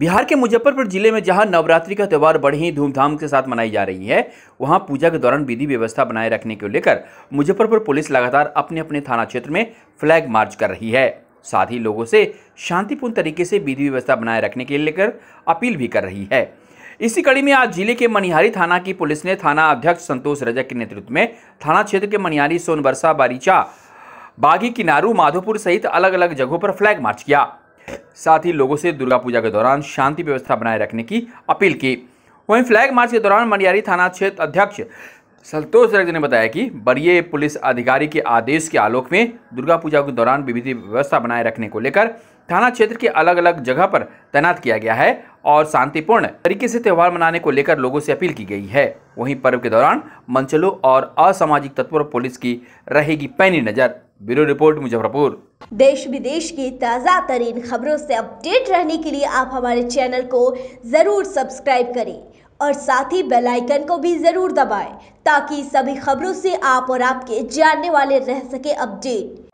बिहार के मुजफ्फरपुर जिले में जहां नवरात्रि का त्यौहार बड़े ही धूमधाम के साथ मनाई जा रही है वहां पूजा के दौरान विधि व्यवस्था बनाए रखने को लेकर मुजफ्फरपुर पुलिस लगातार अपने अपने थाना क्षेत्र में फ्लैग मार्च कर रही है साथ ही लोगों से शांतिपूर्ण तरीके से विधि व्यवस्था बनाए रखने के लेकर अपील भी कर रही है इसी कड़ी में आज जिले के मनिहारी थाना की पुलिस ने थाना अध्यक्ष संतोष रजक के नेतृत्व में थाना क्षेत्र के मनिहारी सोनबरसा बारीचा बागी किनारू माधोपुर सहित अलग अलग जगहों पर फ्लैग मार्च किया साथ ही लोगों से दुर्गा पूजा के दौरान शांति व्यवस्था बनाए रखने की अपील की वहीं फ्लैग मार्च के दौरान मनियारी थाना क्षेत्र अध्यक्ष संतोष रक्त ने बताया कि वरीय पुलिस अधिकारी के आदेश के आलोक में दुर्गा पूजा के दौरान विविध व्यवस्था बनाए रखने को लेकर थाना क्षेत्र के अलग अलग जगह पर तैनात किया गया है और शांतिपूर्ण तरीके से त्यौहार मनाने को लेकर लोगों से अपील की गई है वहीं पर्व के दौरान मंचलों और असामाजिक तत्वों पर पुलिस की रहेगी पैनी नज़र ब्यूरो रिपोर्ट मुजफ्फरपुर देश विदेश की ताज़ा तरीन खबरों से अपडेट रहने के लिए आप हमारे चैनल को ज़रूर सब्सक्राइब करें और साथ ही बेल आइकन को भी ज़रूर दबाएं ताकि सभी खबरों से आप और आपके जानने वाले रह सके अपडेट